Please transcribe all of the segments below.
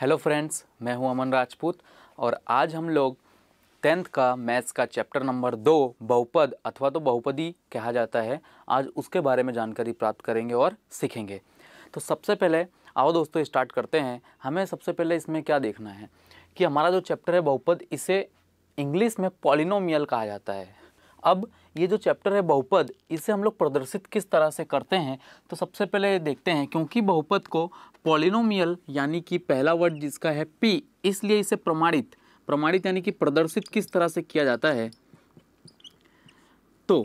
hello friends मैं हूं अमन राजपूत और आज हम लोग टेंथ का मैथ्स का चैप्टर नंबर दो बहुपद अथवा तो बहुपदी कहा जाता है आज उसके बारे में जानकारी प्राप्त करेंगे और सीखेंगे तो सबसे पहले आओ दोस्तों स्टार्ट करते हैं हमें सबसे पहले इसमें क्या देखना है कि हमारा जो चैप्टर है बहुपद इसे इंग्लिश में पॉलिनोमियल कहा जाता है अब ये जो चैप्टर है बहुपद इसे हम लोग प्रदर्शित किस तरह से करते हैं तो सबसे पहले देखते हैं क्योंकि बहुपद को पॉलिनोमियल यानी कि पहला वर्ड जिसका है पी इसलिए इसे प्रमाणित प्रमाणित यानी कि प्रदर्शित किस तरह से किया जाता है तो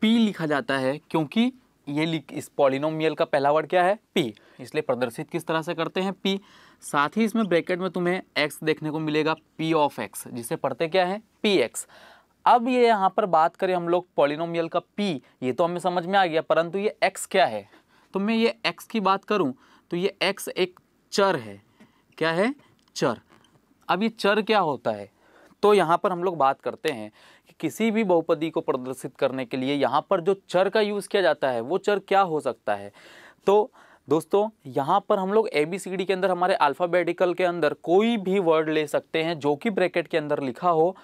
पी लिखा जाता है क्योंकि ये लिख इस पॉलिनोमियल का पहला वर्ड क्या है पी इसलिए प्रदर्शित किस तरह से करते हैं पी साथ ही इसमें ब्रैकेट में तुम्हें एक्स देखने को मिलेगा पी ऑफ एक्स जिसे पढ़ते क्या है पी एक्स अब ये यहाँ पर बात करें हम लोग पॉलिनोमियल का p ये तो हमें समझ में आ गया परंतु ये x क्या है तो मैं ये x की बात करूँ तो ये x एक चर है क्या है चर अब ये चर क्या होता है तो यहाँ पर हम लोग बात करते हैं कि किसी भी बहुपदी को प्रदर्शित करने के लिए यहाँ पर जो चर का यूज़ किया जाता है वो चर क्या हो सकता है तो दोस्तों यहाँ पर हम लोग ए बी सी डी के अंदर हमारे अल्फ़ाबेटिकल के अंदर कोई भी वर्ड ले सकते हैं जो कि ब्रैकेट के अंदर लिखा हो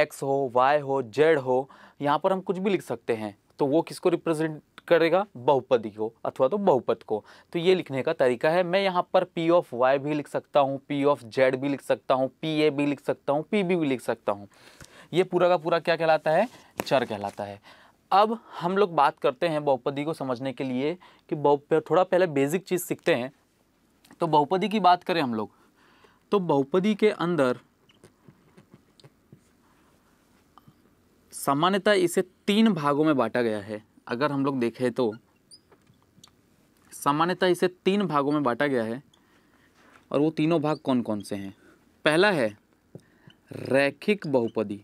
एक्स हो वाई हो जेड हो यहाँ पर हम कुछ भी लिख सकते हैं तो वो किसको रिप्रेजेंट करेगा बहुपदी को अथवा तो बहुपद को तो ये लिखने का तरीका है मैं यहाँ पर पी ऑफ वाई भी लिख सकता हूँ पी ऑफ जेड भी लिख सकता हूँ पी ए भी लिख सकता हूँ पी बी भी लिख सकता हूँ ये पूरा का पूरा क्या कहलाता है चर कहलाता है अब हम लोग बात करते हैं बहुपदी को समझने के लिए कि बहु थोड़ा पहले बेसिक चीज़ सीखते हैं तो बहुपदी की बात करें हम लोग तो बहुपदी के अंदर सामान्यतः इसे तीन भागों में बांटा गया है अगर हम लोग देखें तो सामान्यतः इसे तीन भागों में बांटा गया है और वो तीनों भाग कौन कौन से हैं पहला है रैखिक बहुपदी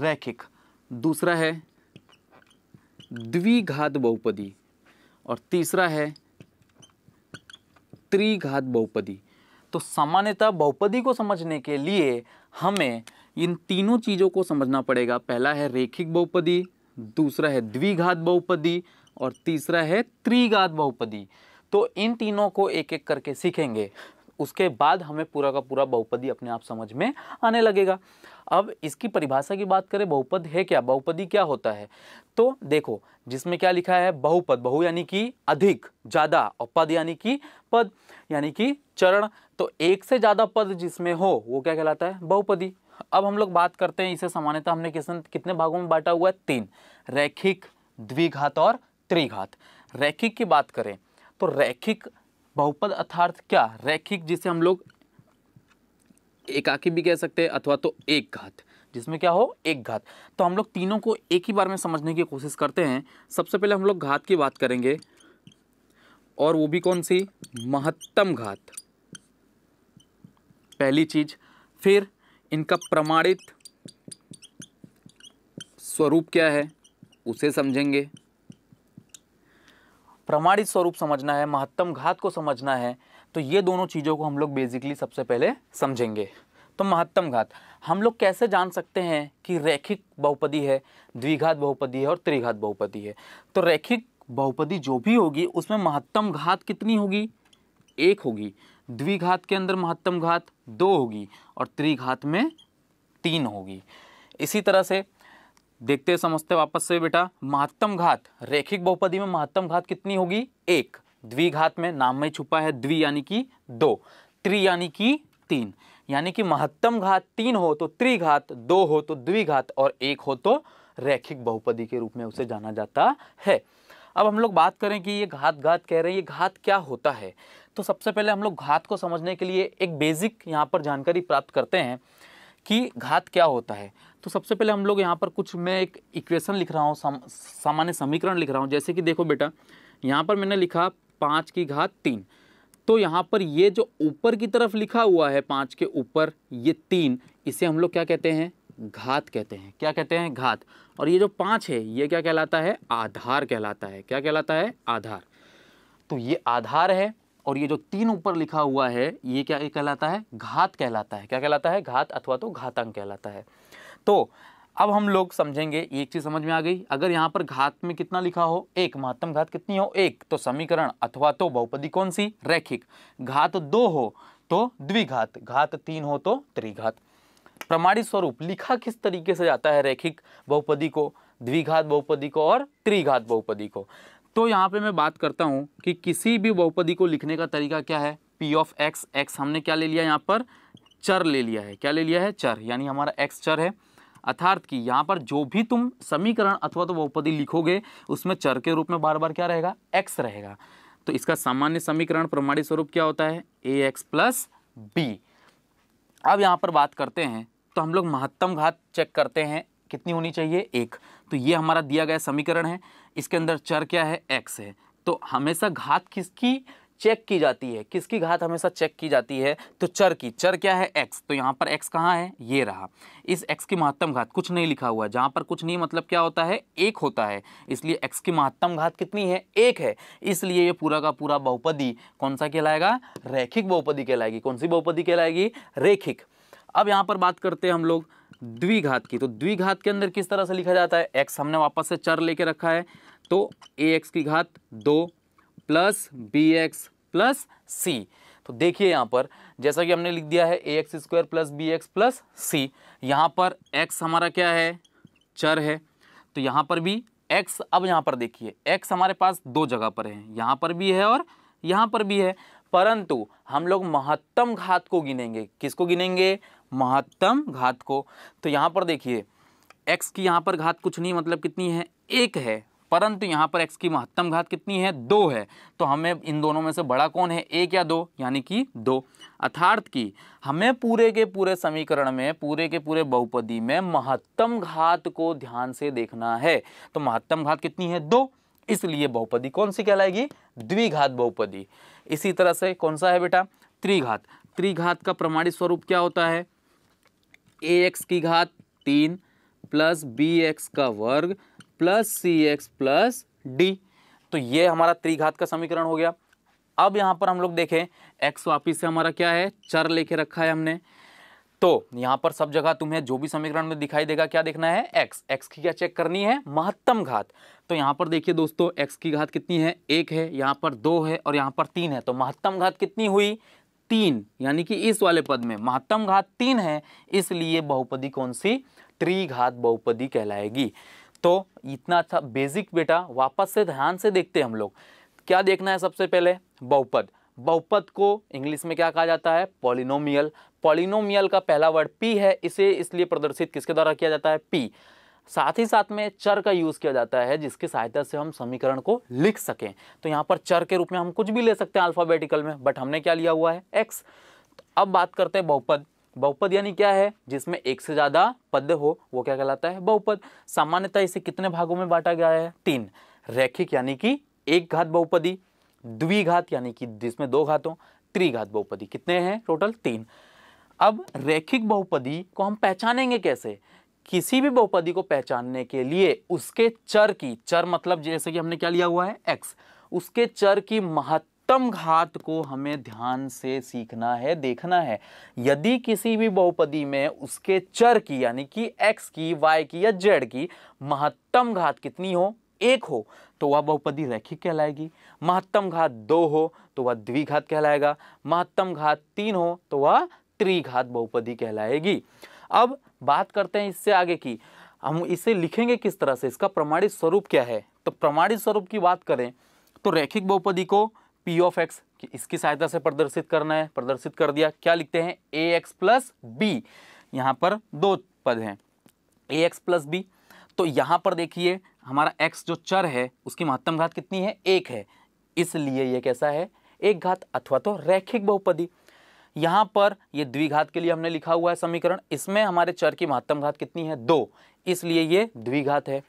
रैखिक दूसरा है द्विघात बहुपदी और तीसरा है त्रिघात बहुपदी तो सामान्यतः बहुपदी को समझने के लिए हमें इन तीनों चीज़ों को समझना पड़ेगा पहला है रेखिक बहुपदी दूसरा है द्विघात बहुपदी और तीसरा है त्रिघात बहुपदी तो इन तीनों को एक एक करके सीखेंगे उसके बाद हमें पूरा का पूरा बहुपदी अपने आप समझ में आने लगेगा अब इसकी परिभाषा की बात करें बहुपद है क्या बहुपदी क्या होता है तो देखो जिसमें क्या लिखा है बहुपद बहु यानी कि अधिक ज़्यादा और पद यानी कि पद यानी कि चरण तो एक से ज़्यादा पद जिसमें हो वो क्या कहलाता है बहुपदी अब हम लोग बात करते हैं इसे सामान्यतः हमने किसन कितने भागों में बांटा हुआ है तीन रैखिक द्विघात और त्रिघात रैखिक की बात करें तो रैखिक बहुपद अर्थार्थ क्या रैखिक जिसे हम लोग एकाकी भी कह सकते हैं अथवा तो एक घात जिसमें क्या हो एक घात तो हम लोग तीनों को एक ही बार में समझने की कोशिश करते हैं सबसे पहले हम लोग घात की बात करेंगे और वो भी कौन सी महत्तम घात पहली चीज फिर इनका प्रमाणित स्वरूप क्या है उसे समझेंगे प्रमाणित स्वरूप समझना है महत्तम घात को समझना है तो ये दोनों चीज़ों को हम लोग बेसिकली सबसे पहले समझेंगे तो महत्तम घात हम लोग कैसे जान सकते हैं कि रैखिक बहुपदी है द्विघात बहुपदी है और त्रिघात बहुपदी है तो रैखिक बहुपदी जो भी होगी उसमें महत्तम घात कितनी होगी एक होगी द्विघात के अंदर महत्तम घात दो होगी और त्रिघात में तीन होगी इसी तरह से देखते समझते वापस से बेटा महत्तम घात रेखिक बहुपदी में महत्तम घात कितनी होगी एक द्विघात में नाम में छुपा है द्वि यानी कि दो त्रि यानी कि तीन यानी कि महत्तम घात तीन हो तो त्रिघात दो हो तो द्विघात और एक हो तो रैखिक बहुपदी के रूप में उसे जाना जाता है अब हम लोग बात करें कि ये घात घात कह रहे हैं ये घात क्या होता है तो सबसे पहले हम लोग घात को समझने के लिए एक बेसिक यहाँ पर जानकारी प्राप्त करते हैं कि घात क्या होता है तो सबसे पहले हम लोग यहाँ पर कुछ मैं एक इक्वेशन लिख रहा हूँ सम, सामान्य समीकरण लिख रहा हूँ जैसे कि देखो बेटा यहाँ पर मैंने लिखा पाँच की घात तीन तो यहाँ पर ये जो ऊपर की तरफ लिखा हुआ है पाँच के ऊपर ये तीन इसे हम लोग क्या कहते हैं घात कहते हैं क्या कहते हैं घात और ये जो पाँच है ये क्या कहलाता है आधार कहलाता है क्या कहलाता है आधार तो ये आधार है और ये जो तीन ऊपर लिखा हुआ है ये क्या कहलाता है घात कहलाता है क्या कहलाता है घात अथवा तो घातांक कहलाता है तो अब हम लोग समझेंगे एक चीज़ समझ में आ गई अगर यहाँ पर घात में कितना लिखा हो एक महत्तम घात कितनी हो एक तो समीकरण अथवा तो बहुपदी कौन सी रैखिक घात दो हो तो द्विघात घात तीन हो तो त्रिघात प्रमाणित स्वरूप लिखा किस तरीके से जाता है रैखिक बहुपदी को द्विघात बहुपदी को और त्रिघात बहुपदी को तो यहाँ पे मैं बात करता हूँ कि किसी भी बहुपदी को लिखने का तरीका क्या है पी ऑफ एक्स एक्स हमने क्या ले लिया यहाँ पर चर ले लिया है क्या ले लिया है चर यानी हमारा एक्स चर है अर्थात कि यहाँ पर जो भी तुम समीकरण अथवा तो बहुपदी लिखोगे उसमें चर के रूप में बार बार क्या रहेगा एक्स रहेगा तो इसका सामान्य समीकरण प्रमाणित स्वरूप क्या होता है ए एक्स प्लस बी अब यहाँ पर बात करते हैं तो हम लोग महत्तम घात चेक करते हैं कितनी होनी चाहिए एक तो ये हमारा दिया गया समीकरण है इसके अंदर चर क्या है एक्स है तो हमेशा घात किसकी चेक की जाती है किसकी घात हमेशा चेक की जाती है तो चर की चर क्या है एक्स तो यहाँ पर एक्स कहाँ है ये रहा इस एक्स की महत्तम घात कुछ नहीं लिखा हुआ है जहाँ पर कुछ नहीं मतलब क्या होता है एक होता है इसलिए एक्स की महत्तम घात कितनी है एक है इसलिए ये पूरा का पूरा बहुपदी कौन सा कहलाएगा रैखिक बहुपदी कहलाएगी कौन सी बहुपदी कहलाएगी रेखिक अब यहाँ पर बात करते हैं हम लोग द्विघात की तो द्विघात के अंदर किस तरह से लिखा जाता है एक्स हमने वापस से चर लेके रखा है तो ए एक्स की घात दो plus B X plus C तो देखिए यहाँ पर जैसा कि हमने लिख दिया है A X square plus B X plus C यहाँ पर एक्स हमारा क्या है चर है तो यहाँ पर भी एक्स अब यहाँ पर देखिए एक्स हमारे पास दो जगह पर है यहाँ पर भी है और यहाँ पर भी है परंतु हम लोग महत्तम घात को गिनेंगे किसको गिनेंगे महत्तम घात को तो यहाँ पर देखिए एक्स की यहाँ पर घात कुछ नहीं मतलब कितनी है एक है परंतु यहाँ पर एक्स की महत्तम घात कितनी है दो है तो हमें इन दोनों में से बड़ा कौन है एक या दो यानी कि दो अर्थार्थ की हमें पूरे के पूरे समीकरण में पूरे के पूरे बहुपदी में महत्तम घात को ध्यान से देखना है तो महत्तम घात कितनी है दो इसलिए बहुपदी कौन सी कहलाएगी द्विघात बहुपदी इसी तरह से कौन सा है बेटा त्रिघात त्रिघात का प्रमाणित स्वरूप क्या होता है ए एक्स की घात तीन प्लस बी एक्स का वर्ग प्लस सी एक्स प्लस डी तो ये हमारा त्रिघात का समीकरण हो गया अब यहाँ पर हम लोग देखें एक्स वापिस से हमारा क्या है चर लेके रखा है हमने तो यहाँ पर सब जगह तुम्हें जो भी समीकरण में दिखाई देगा क्या देखना है एक्स एक्स की क्या चेक करनी है महत्तम घात तो यहाँ पर देखिए दोस्तों एक्स की घात कितनी है एक है यहाँ पर दो है और यहाँ पर तीन है तो महत्तम घात कितनी हुई तीन यानी कि इस वाले पद में महत्तम घात तीन है इसलिए बहुपदी कौन सी त्रिघात बहुपदी कहलाएगी तो इतना अच्छा बेसिक बेटा वापस से ध्यान से देखते हैं हम लोग क्या देखना है सबसे पहले बहुपद बहुपद को इंग्लिश में क्या कहा जाता है पॉलिनोमियल पॉलिनोमियल का पहला वर्ड पी है इसे इसलिए प्रदर्शित किसके द्वारा किया जाता है पी साथ ही साथ में चर का यूज़ किया जाता है जिसकी सहायता से हम समीकरण को लिख सकें तो यहाँ पर चर के रूप में हम कुछ भी ले सकते हैं अल्फ़ाबेटिकल में बट हमने क्या लिया हुआ है एक्स तो अब बात करते हैं बहुपद बहुपद यानी क्या है जिसमें एक से ज़्यादा पद हो वो क्या कहलाता है बहुपद सामान्यतः इसे कितने भागों में बांटा गया है तीन रैखिक यानी कि एक घात बहुपदी द्विघात यानी कि जिसमें दो घातों त्रिघात बहुपदी कितने हैं टोटल तीन अब रैखिक बहुपदी को हम पहचानेंगे कैसे किसी भी बहुपदी को पहचानने के लिए उसके चर की चर मतलब जैसे कि हमने क्या लिया हुआ है एक्स उसके चर की महत्तम घात को हमें ध्यान से सीखना है देखना है यदि किसी भी बहुपदी में उसके चर की यानी कि एक्स की वाई की या जेड की महत्तम घात कितनी हो एक हो तो वह बहुपदी रैखिक कहलाएगी महत्तम घात दो हो तो वह द्विघात कहलाएगा महत्तम घात तीन हो तो वह त्रिघात बहुपदी कहलाएगी अब बात करते हैं इससे आगे की हम इसे लिखेंगे किस तरह से इसका प्रमाणित स्वरूप क्या है तो प्रमाणित स्वरूप की बात करें तो रैखिक बहुपदी को पी ऑफ एक्स इसकी सहायता से प्रदर्शित करना है प्रदर्शित कर दिया क्या लिखते हैं ए एक्स प्लस बी यहाँ पर दो पद हैं ए एक्स प्लस बी तो यहाँ पर देखिए हमारा एक्स जो चर है उसकी महत्तम घात कितनी है एक है इसलिए ये कैसा है एक घात अथवा तो रैखिक बहुपदी यहाँ पर ये द्विघात के लिए हमने लिखा हुआ है समीकरण इसमें हमारे चर की महत्तम घात कितनी है दो इसलिए ये द्विघात है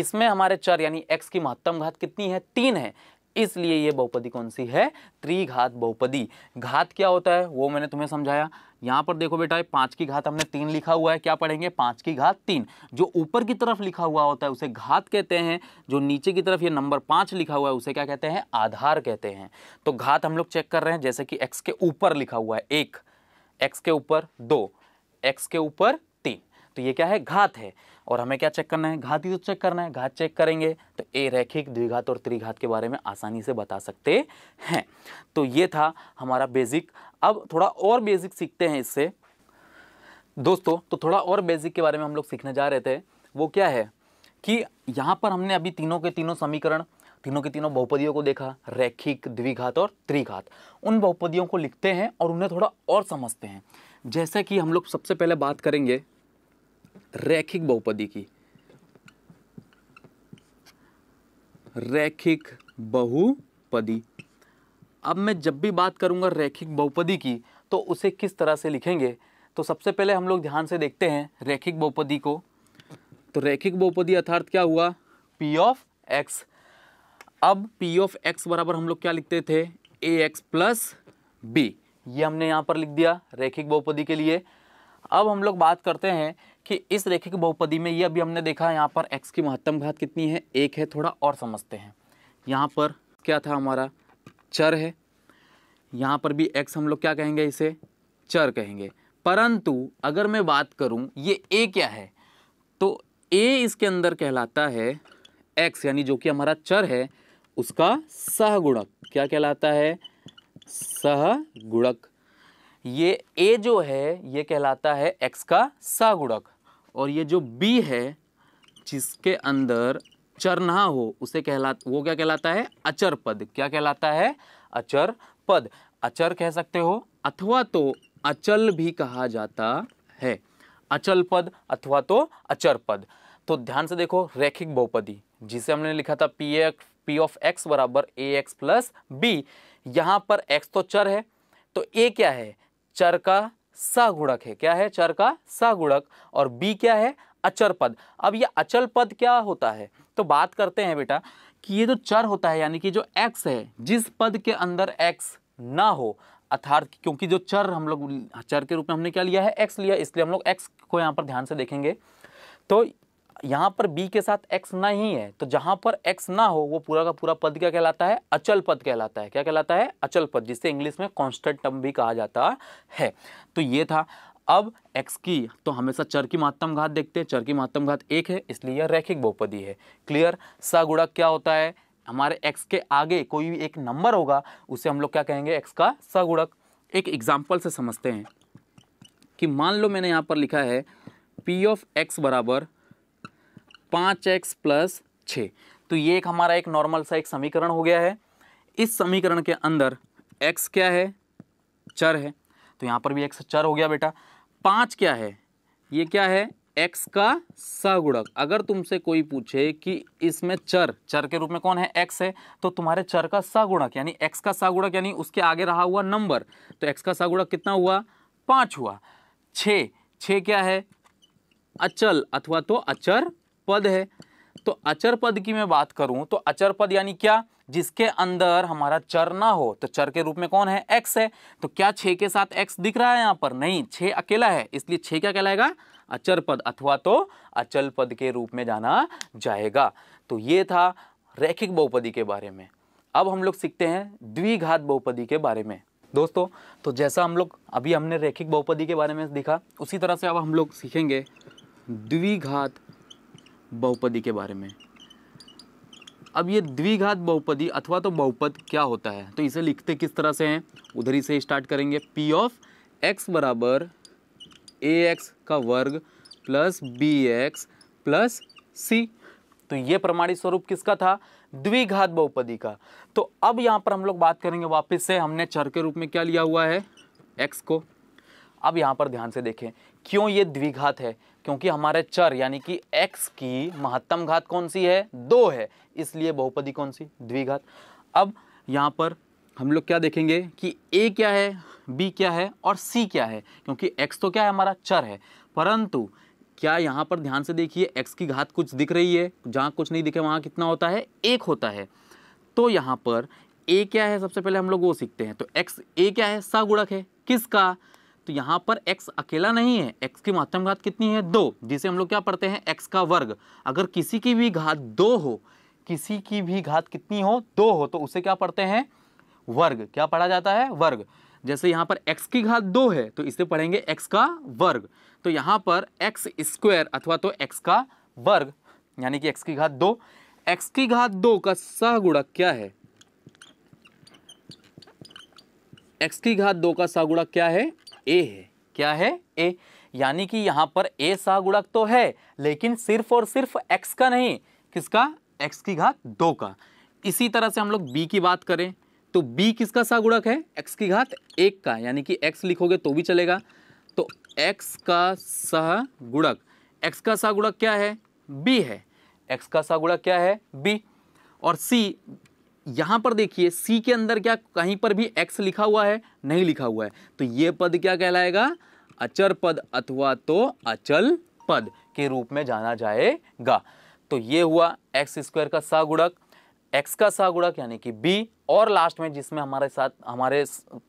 इसमें हमारे चर यानी एक्स की महत्तम घात कितनी है तीन है इसलिए ये बहुपदी कौन सी है त्रिघात बहुपदी घात क्या होता है वो मैंने तुम्हें समझाया यहाँ पर देखो बेटा पाँच की घात हमने तीन लिखा हुआ है क्या पढ़ेंगे पाँच की घात तीन जो ऊपर की तरफ लिखा हुआ होता है उसे घात कहते हैं जो नीचे की तरफ ये नंबर पाँच लिखा हुआ है उसे क्या कहते हैं आधार कहते हैं तो घात हम लोग चेक कर रहे हैं जैसे कि एक्स के ऊपर लिखा हुआ है एक एक्स के ऊपर दो एक्स के ऊपर तीन तो ये क्या है घात है और हमें क्या चेक करना है घात ही तो चेक करना है घात चेक करेंगे तो ए रैखिक द्विघात और त्रिघात के बारे में आसानी से बता सकते हैं तो ये था हमारा बेसिक अब थोड़ा और बेसिक सीखते हैं इससे दोस्तों तो थोड़ा और बेसिक के बारे में हम लोग सीखने जा रहे थे वो क्या है कि यहाँ पर हमने अभी तीनों के तीनों समीकरण तीनों के तीनों बहुपदियों को देखा रैखिक द्विघात और त्रिघात उन बहुपदियों को लिखते हैं और उन्हें थोड़ा और समझते हैं जैसा कि हम लोग सबसे पहले बात करेंगे रैखिक बहुपदी की रैखिक बहुपदी अब मैं जब भी बात करूंगा रैखिक बहुपदी की तो उसे किस तरह से लिखेंगे तो सबसे पहले हम लोग ध्यान से देखते हैं रैखिक बहुपदी को तो रैखिक बहुपदी अर्थात क्या हुआ पी ऑफ एक्स अब पी ऑफ एक्स बराबर हम लोग क्या लिखते थे ए एक्स प्लस बी ये हमने यहाँ पर लिख दिया रैखिक बहुपदी के लिए अब हम लोग बात करते हैं कि इस रेखे के बहुपदी में ये अभी हमने देखा यहाँ पर एक्स की महत्तम घात कितनी है एक है थोड़ा और समझते हैं यहाँ पर क्या था हमारा चर है यहाँ पर भी एक्स हम लोग क्या कहेंगे इसे चर कहेंगे परंतु अगर मैं बात करूँ ये ए क्या है तो ए इसके अंदर कहलाता है एक्स यानी जो कि हमारा चर है उसका सहगुणक क्या कहलाता है सहगुणक ये ए जो है ये कहलाता है एक्स का सागुणक और ये जो बी है जिसके अंदर चर ना हो उसे कहला वो क्या कहलाता है अचर पद क्या कहलाता है अचर पद अचर कह सकते हो अथवा तो अचल भी कहा जाता है अचल पद अथवा तो अचर पद तो ध्यान से देखो रैखिक बहुपदी जिसे हमने लिखा था P X P of X बराबर ए एक्स प्लस बी यहाँ पर एक्स तो चर है तो ए क्या है चर का सागुणक है क्या है चर का सागुणक और बी क्या है अचर पद अब ये अचल पद क्या होता है तो बात करते हैं बेटा कि ये जो चर होता है यानी कि जो एक्स है जिस पद के अंदर एक्स ना हो अर्थात क्योंकि जो चर हम लोग चर के रूप में हमने क्या लिया है एक्स लिया इसलिए हम लोग एक्स को यहाँ पर ध्यान से देखेंगे तो यहाँ पर बी के साथ एक्स नहीं है तो जहाँ पर एक्स ना हो वो पूरा का पूरा पद क्या कहलाता है अचल पद कहलाता है क्या कहलाता है अचल पद जिसे इंग्लिश में कॉन्स्टेंट टर्म भी कहा जाता है तो ये था अब x की तो हमेशा चर की महत्तम घात देखते हैं चर की महत्तम घात एक है इसलिए यह रैखिक बहुपदी है क्लियर सगुणक क्या होता है हमारे x के आगे कोई भी एक नंबर होगा उसे हम लोग क्या कहेंगे x का सगुणक एक एग्जाम्पल से समझते हैं कि मान लो मैंने यहाँ पर लिखा है पी ऑफ एक्स बराबर पाँच एक्स प्लस छः तो ये एक हमारा एक नॉर्मल सा एक समीकरण हो गया है इस समीकरण के अंदर एक्स क्या है चर है तो यहाँ पर भी एक्स चर हो गया बेटा पाँच क्या है ये क्या है एक्स का सगुणक अगर तुमसे कोई पूछे कि इसमें चर चर के रूप में कौन है एक्स है तो तुम्हारे चर का सगुणक यानी एक्स का सगुणक यानी उसके आगे रहा हुआ नंबर तो एक्स का सगुणक कितना हुआ पाँच हुआ छः छः क्या है अचल अथवा तो अचर पद है तो अचर पद की मैं बात करूं तो अचर पद यानी क्या जिसके अंदर हमारा चर ना हो तो चर के रूप में कौन है एक्स है तो क्या छे के साथ एक्स दिख रहा है यहाँ पर नहीं छे अकेला है इसलिए छे क्या कहलाएगा अचर पद अथवा तो अचल पद के रूप में जाना जाएगा तो ये था रैखिक बहुपदी के बारे में अब हम लोग सीखते हैं द्विघात बहुपदी के बारे में दोस्तों तो जैसा हम लोग अभी हमने रैखिक बहुपदी के बारे में देखा उसी तरह से अब हम लोग सीखेंगे द्विघात बहुपदी के बारे में अब ये द्विघात बहुपदी अथवा तो बहुपद क्या होता है तो इसे लिखते किस तरह से हैं उधर ही से स्टार्ट करेंगे पी ऑफ एक्स बराबर ए एक्स का वर्ग plus B X plus C तो ये प्रमाणित स्वरूप किसका था द्विघात बहुपदी का तो अब यहाँ पर हम लोग बात करेंगे वापस से हमने चर के रूप में क्या लिया हुआ है एक्स को अब यहाँ पर ध्यान से देखें क्यों ये द्विघात है क्योंकि हमारे चर यानी कि x की महत्तम घात कौन सी है दो है इसलिए बहुपदी कौन सी द्विघात अब यहाँ पर हम लोग क्या देखेंगे कि a क्या है b क्या है और c क्या है क्योंकि x तो क्या है हमारा चर है परंतु क्या यहाँ पर ध्यान से देखिए x की घात कुछ दिख रही है जहाँ कुछ नहीं दिखे वहाँ कितना होता है एक होता है तो यहाँ पर ए क्या है सबसे पहले हम लोग वो सीखते हैं तो एक्स ए क्या है सागुणक है किसका तो यहाँ पर x अकेला नहीं है x की माध्यम घात कितनी है दो जिसे हम लोग क्या पढ़ते हैं x का वर्ग अगर किसी की भी घात दो हो किसी की भी घात कितनी हो दो हो तो उसे क्या पढ़ते हैं वर्ग क्या पढ़ा जाता है वर्ग जैसे यहाँ पर x की घात दो है तो इसे पढ़ेंगे x का वर्ग तो यहाँ पर एक्स स्क्वायर अथवा तो x का वर्ग यानी कि x की घात दो x की घात दो का सहगुणक क्या है x की घात दो का सहगुणक क्या है ए है क्या है ए यानी कि यहाँ पर ए सहगुणक तो है लेकिन सिर्फ और सिर्फ एक्स का नहीं किसका एक्स की घात दो का इसी तरह से हम लोग बी की बात करें तो बी किसका सहगुणक है एक्स की घात एक का यानी कि एक्स लिखोगे तो भी चलेगा तो एक्स का सहगुणक एक्स का सहगुणक क्या है बी है एक्स का सहगुणक क्या है बी और सी यहां पर देखिए सी के अंदर क्या कहीं पर भी एक्स लिखा हुआ है नहीं लिखा हुआ है तो ये पद क्या कहलाएगा अचर पद अथवा तो अचल पद के रूप में जाना जाएगा तो ये हुआ एक्स स्क्वायर का सागुड़क एक्स का सागुड़क यानी कि बी और लास्ट में जिसमें हमारे साथ हमारे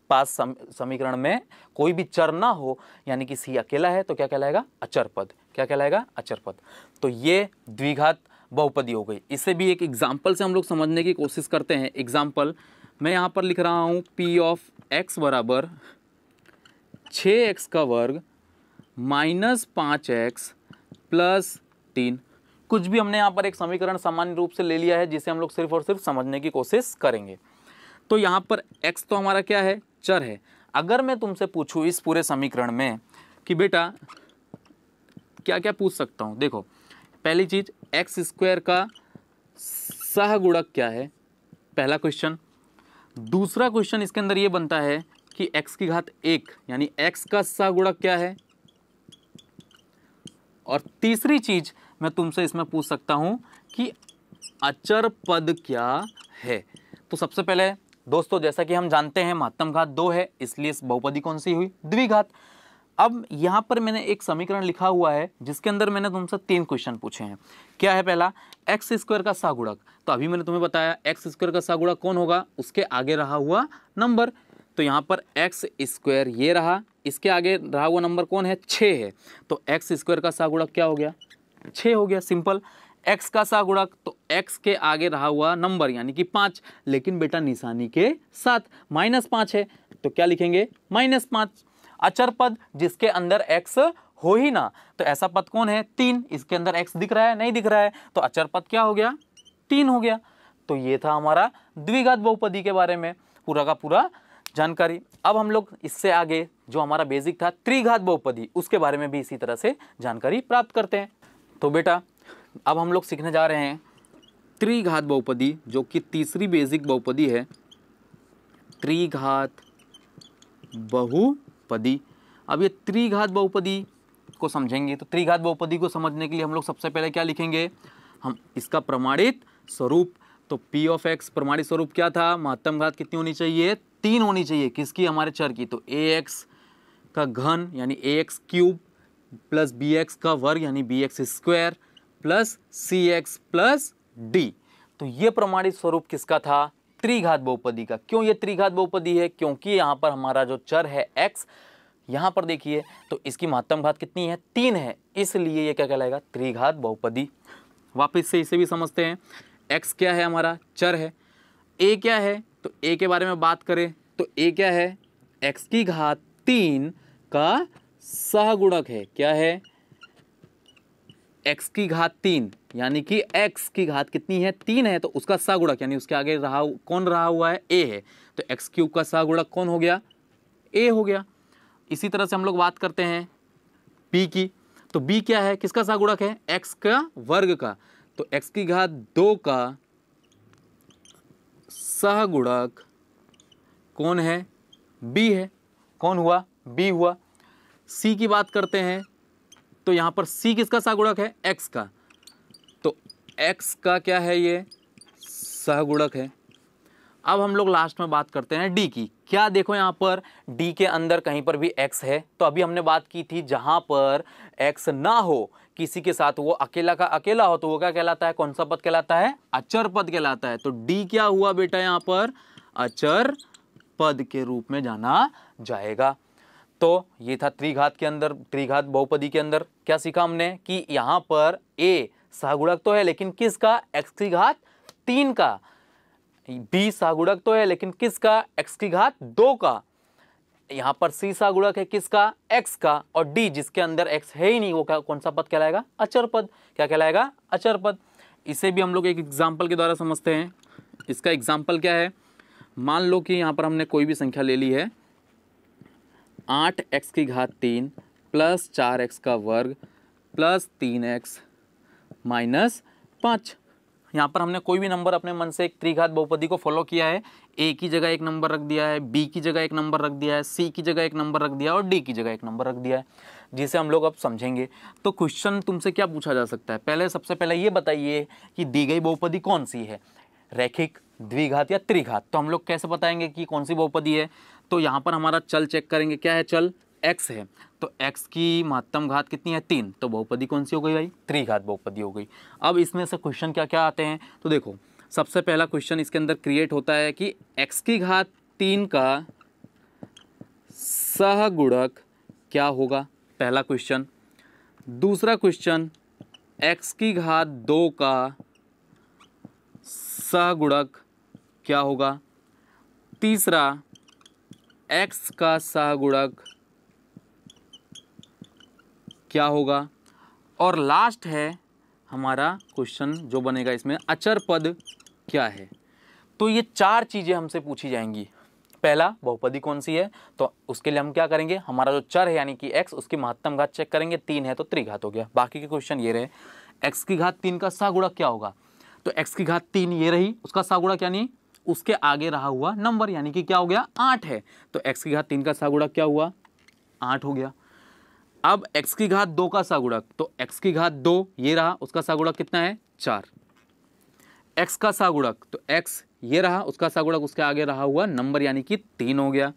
पास सम, समीकरण में कोई भी चर ना हो यानी कि सी अकेला है तो क्या कहलाएगा अचर पद क्या कहलाएगा अचर पद तो ये द्विघात बहुपदी हो गई इसे भी एक एग्जाम्पल से हम लोग समझने की कोशिश करते हैं एग्जाम्पल मैं यहाँ पर लिख रहा हूँ पी ऑफ एक्स बराबर छः एक्स का वर्ग माइनस पाँच एक्स प्लस तीन कुछ भी हमने यहाँ पर एक समीकरण सामान्य रूप से ले लिया है जिसे हम लोग सिर्फ और सिर्फ समझने की कोशिश करेंगे तो यहाँ पर x तो हमारा क्या है चर है अगर मैं तुमसे पूछूँ इस पूरे समीकरण में कि बेटा क्या क्या पूछ सकता हूँ देखो पहली चीज एक्स स्क्वायर का सहगुणक क्या है पहला क्वेश्चन दूसरा क्वेश्चन इसके अंदर ये बनता है कि एक्स की घात एक यानी एक्स का सहगुणक क्या है और तीसरी चीज मैं तुमसे इसमें पूछ सकता हूं कि अचर पद क्या है तो सबसे पहले दोस्तों जैसा कि हम जानते हैं महत्तम घात दो है इसलिए इस बहुपदी कौन सी हुई द्विघात अब यहाँ पर मैंने एक समीकरण लिखा हुआ है जिसके अंदर मैंने तुमसे तीन क्वेश्चन पूछे हैं क्या है पहला एक्स स्क्वायर का सागुड़क तो अभी मैंने तुम्हें बताया एक्स स्क्वायर का सागुड़क कौन होगा उसके आगे रहा हुआ नंबर तो यहाँ पर एक्स स्क्वायर ये रहा इसके आगे रहा हुआ नंबर कौन है छे है तो एक्स स्क्वायर का सागुड़क क्या हो गया छे हो गया सिंपल एक्स का सागुड़क तो एक्स के आगे रहा हुआ नंबर यानी कि पाँच लेकिन बेटा निशानी के साथ माइनस पाँच है तो क्या लिखेंगे माइनस पाँच अचर पद जिसके अंदर एक्स हो ही ना तो ऐसा पद कौन है तीन इसके अंदर एक्स दिख रहा है नहीं दिख रहा है तो अचर पद क्या हो गया तीन हो गया तो ये था हमारा द्विघात बहुपदी के बारे में पूरा का पूरा जानकारी अब हम लोग इससे आगे जो हमारा बेसिक था त्रिघात बहुपदी उसके बारे में भी इसी तरह से जानकारी प्राप्त करते हैं तो बेटा अब हम लोग सीखने जा रहे हैं त्रिघात बहुपदी जो कि तीसरी बेसिक बहुपदी है त्रिघात बहु बहुपदी अब ये त्रिघात बहुपदी को समझेंगे तो त्रिघात बहुपदी को समझने के लिए हम लोग सबसे पहले क्या लिखेंगे हम इसका प्रमाणित स्वरूप तो पी ऑफ एक्स प्रमाणित स्वरूप क्या था महत्तम घात कितनी होनी चाहिए तीन होनी चाहिए किसकी हमारे चर की तो ए एक्स का घन यानी a x cube plus B x का वर्ग यानी बी एक्स स्क्वायर प्लस सी एक्स प्लस डी तो ये प्रमाणित स्वरूप किसका था त्रिघात बहुपदी का क्यों ये त्रिघात बहुपदी है क्योंकि यहाँ पर हमारा जो चर है एक्स यहाँ पर देखिए तो इसकी महत्तम घात कितनी है तीन है इसलिए ये क्या कहलाएगा त्रिघात बहुपदी वापस से इसे भी समझते हैं एक्स क्या है हमारा चर है ए क्या है तो ए के बारे में बात करें तो ए क्या है एक्स की घात तीन का सहगुणक है क्या है एक्स की घात तीन यानी कि एक्स की घात कितनी है तीन है तो उसका सागुणक यानी उसके आगे रहा कौन रहा हुआ है ए है तो एक्स क्यूब का सागुणक कौन हो गया ए हो गया इसी तरह से हम लोग बात करते हैं बी की तो बी क्या है किसका सागुणक है एक्स का वर्ग का तो एक्स की घात दो का सहगुणक कौन है बी है कौन हुआ बी हुआ सी की बात करते हैं तो यहाँ पर सी किसका सहगुणक है एक्स का तो एक्स का क्या है ये सहगुणक है अब हम लोग लास्ट में बात करते हैं डी की क्या देखो यहाँ पर डी के अंदर कहीं पर भी एक्स है तो अभी हमने बात की थी जहाँ पर एक्स ना हो किसी के साथ वो अकेला का अकेला हो तो वो क्या कहलाता है कौन सा पद कहलाता है अचर पद कहलाता है तो डी क्या हुआ बेटा यहाँ पर अचर पद के रूप में जाना जाएगा तो ये था त्रिघात के अंदर त्रिघात बहुपदी के अंदर क्या सीखा हमने कि यहाँ पर ए सहगुणक तो है लेकिन किसका एक्स की घात तीन का बी सहगुणक तो है लेकिन किसका एक्स की घात दो का यहाँ पर सी सहगुणक है किसका एक्स का और डी जिसके अंदर एक्स है ही नहीं वो क्या कौन सा पद कहलाएगा अचर पद क्या कहलाएगा अचर पद इसे भी हम लोग एक एग्जाम्पल के द्वारा समझते हैं इसका एग्जाम्पल क्या है मान लो कि यहाँ पर हमने कोई भी संख्या ले ली है आठ एक्स की घात तीन प्लस चार एक्स का वर्ग प्लस तीन एक्स माइनस पाँच यहाँ पर हमने कोई भी नंबर अपने मन से एक त्रिघात बहुपदी को फॉलो किया है ए की जगह एक नंबर रख दिया है बी की जगह एक नंबर रख दिया है सी की जगह एक नंबर रख दिया है और डी की जगह एक नंबर रख दिया है जिसे हम लोग अब समझेंगे तो क्वेश्चन तुमसे क्या पूछा जा सकता है पहले सबसे पहले ये बताइए कि दी गई बहुपदी कौन सी है रैखिक द्विघात या त्रिघात तो हम लोग कैसे बताएंगे कि कौन सी बहुपदी है तो यहाँ पर हमारा चल चेक करेंगे क्या है चल एक्स है तो एक्स की महत्तम घात कितनी है तीन तो बहुपदी कौन सी हो गई भाई त्री घात बहुपदी हो गई अब इसमें से क्वेश्चन क्या क्या आते हैं तो देखो सबसे पहला क्वेश्चन इसके अंदर क्रिएट होता है कि x की घात तीन का सहगुणक क्या होगा पहला क्वेश्चन दूसरा क्वेश्चन एक्स की घात दो का सहगुणक क्या होगा तीसरा एक्स का सहगुणक क्या होगा और लास्ट है हमारा क्वेश्चन जो बनेगा इसमें अचर पद क्या है तो ये चार चीज़ें हमसे पूछी जाएंगी पहला बहुपदी कौन सी है तो उसके लिए हम क्या करेंगे हमारा जो चर है यानी कि x उसकी महत्तम घात चेक करेंगे तीन है तो त्रिघात हो गया बाकी के क्वेश्चन ये रहे x की घात तीन का सहगुणक क्या होगा तो x की घात तीन ये रही उसका सहगुणक यानी उसके आगे रहा हुआ नंबर यानी कि क्या हो गया आठ है तो एक्स की घात तीन का सागुड़ा क्या हुआ आठ हो गया अब एक्स की घात दो का सागुड़क तो एक्स की घात दो ये रहा उसका सागुड़क कितना है चार एक्स का सागुड़क तो एक्स ये रहा उसका सागुड़क उसके आगे रहा हुआ नंबर यानी कि तीन हो गया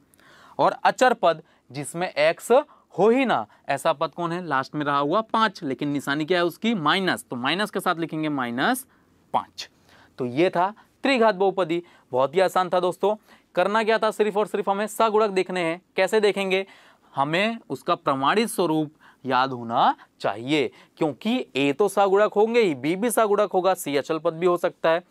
और अचर पद जिसमें एक्स हो ही ना ऐसा पद कौन है लास्ट में रहा हुआ पांच लेकिन निशानी क्या है उसकी माइनस तो माइनस के साथ लिखेंगे माइनस पांच तो ये था त्रिघात बहुपदी बहुत ही आसान था दोस्तों करना क्या था सिर्फ और सिर्फ हमें सगुणक देखने हैं कैसे देखेंगे हमें उसका प्रमाणित स्वरूप याद होना चाहिए क्योंकि ए तो सगुणक होंगे ही बी भी सगुणक होगा सी अचल पद भी हो सकता है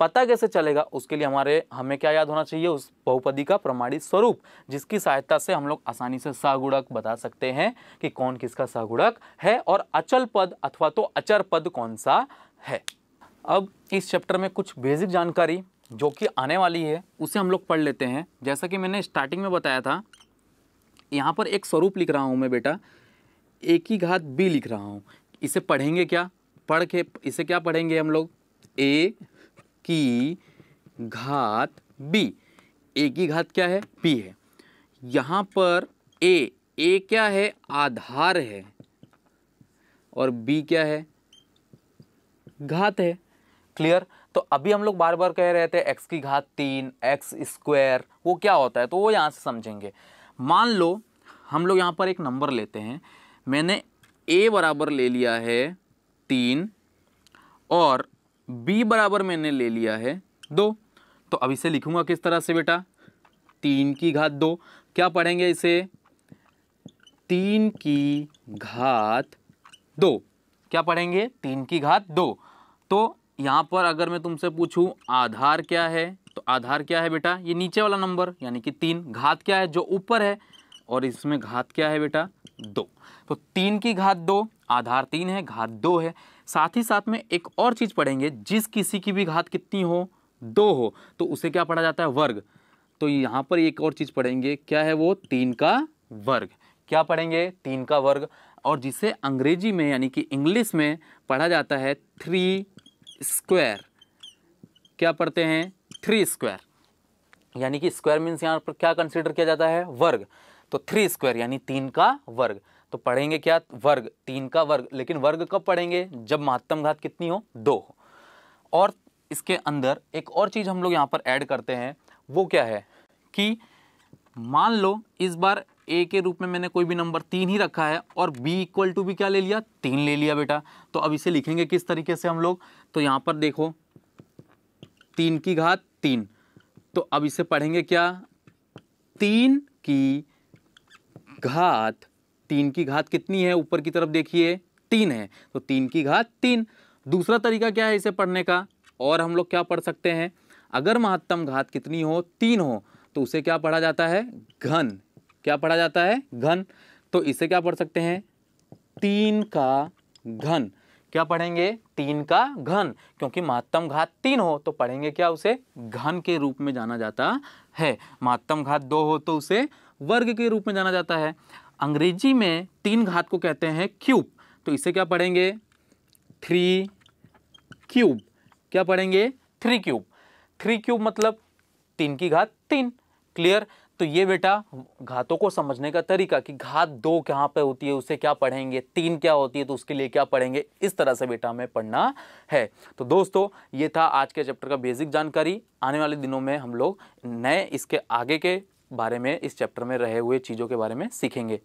पता कैसे चलेगा उसके लिए हमारे हमें क्या याद होना चाहिए उस बहुपदी का प्रमाणित स्वरूप जिसकी सहायता से हम लोग आसानी से सगुणक बता सकते हैं कि कौन किसका सगुणक है और अचल पद अथवा तो अचर पद कौन सा है अब इस चैप्टर में कुछ बेसिक जानकारी जो कि आने वाली है उसे हम लोग पढ़ लेते हैं जैसा कि मैंने स्टार्टिंग में बताया था यहाँ पर एक स्वरूप लिख रहा हूँ मैं बेटा एक ही घात बी लिख रहा हूँ इसे पढ़ेंगे क्या पढ़ के इसे क्या पढ़ेंगे हम लोग ए की घात बी ए की घात क्या है बी है यहाँ पर ए ए क्या है आधार है और बी क्या है घात है क्लियर तो अभी हम लोग बार बार कह रहे थे एक्स की घात तीन एक्स स्क्वायर वो क्या होता है तो वो यहाँ से समझेंगे मान लो हम लोग यहाँ पर एक नंबर लेते हैं मैंने ए बराबर ले लिया है तीन और बी बराबर मैंने ले लिया है दो तो अभी से लिखूंगा किस तरह से बेटा तीन की घात दो क्या पढ़ेंगे इसे तीन की घात दो क्या पढ़ेंगे तीन की घात दो तो यहाँ पर अगर मैं तुमसे पूछूँ आधार क्या है तो आधार क्या है बेटा ये नीचे वाला नंबर यानी कि तीन घात क्या है जो ऊपर है और इसमें घात क्या है बेटा दो तो तीन की घात दो आधार तीन है घात दो है साथ ही साथ में एक और चीज़ पढ़ेंगे जिस किसी की भी घात कितनी हो दो हो तो उसे क्या पढ़ा जाता है वर्ग तो यहाँ पर एक और चीज़ पढ़ेंगे क्या है वो तीन का वर्ग क्या पढ़ेंगे तीन का वर्ग और जिसे अंग्रेजी में यानी कि इंग्लिश में पढ़ा जाता है थ्री स्क्वायर क्या पढ़ते हैं थ्री स्क्वायर यानी कि स्क्वायर मीन्स यहाँ पर क्या कंसिडर किया जाता है वर्ग तो थ्री स्क्वायर यानी तीन का वर्ग तो पढ़ेंगे क्या वर्ग तीन का वर्ग लेकिन वर्ग कब पढ़ेंगे जब महत्तम घात कितनी हो दो हो और इसके अंदर एक और चीज़ हम लोग यहाँ पर ऐड करते हैं वो क्या है कि मान लो इस बार ए के रूप में मैंने कोई भी नंबर तीन ही रखा है और बी इक्वल टू भी क्या ले लिया तीन ले लिया बेटा तो अब इसे लिखेंगे किस तरीके से हम लोग तो यहाँ पर देखो तीन की घात तीन तो अब इसे पढ़ेंगे क्या तीन की घात तीन की घात कितनी है ऊपर की तरफ देखिए तीन है तो तीन की घात तीन दूसरा तरीका क्या है इसे पढ़ने का और हम लोग क्या पढ़ सकते हैं अगर महत्तम घात कितनी हो तीन हो तो उसे क्या पढ़ा जाता है घन क्या पढ़ा जाता है घन तो इसे क्या पढ़ सकते हैं तीन का घन क्या पढ़ेंगे तीन का घन क्योंकि महत्तम घात तीन हो तो पढ़ेंगे क्या उसे घन के रूप में जाना जाता है महत्तम घात दो हो तो उसे वर्ग के रूप में जाना जाता है अंग्रेजी में तीन घात को कहते हैं क्यूब तो इसे क्या पढ़ेंगे थ्री क्यूब क्या पढ़ेंगे थ्री क्यूब थ्री क्यूब मतलब तीन की घात तीन क्लियर तो ये बेटा घातों को समझने का तरीका कि घात दो कहाँ पे होती है उसे क्या पढ़ेंगे तीन क्या होती है तो उसके लिए क्या पढ़ेंगे इस तरह से बेटा हमें पढ़ना है तो दोस्तों ये था आज के चैप्टर का बेसिक जानकारी आने वाले दिनों में हम लोग नए इसके आगे के बारे में इस चैप्टर में रहे हुए चीज़ों के बारे में सीखेंगे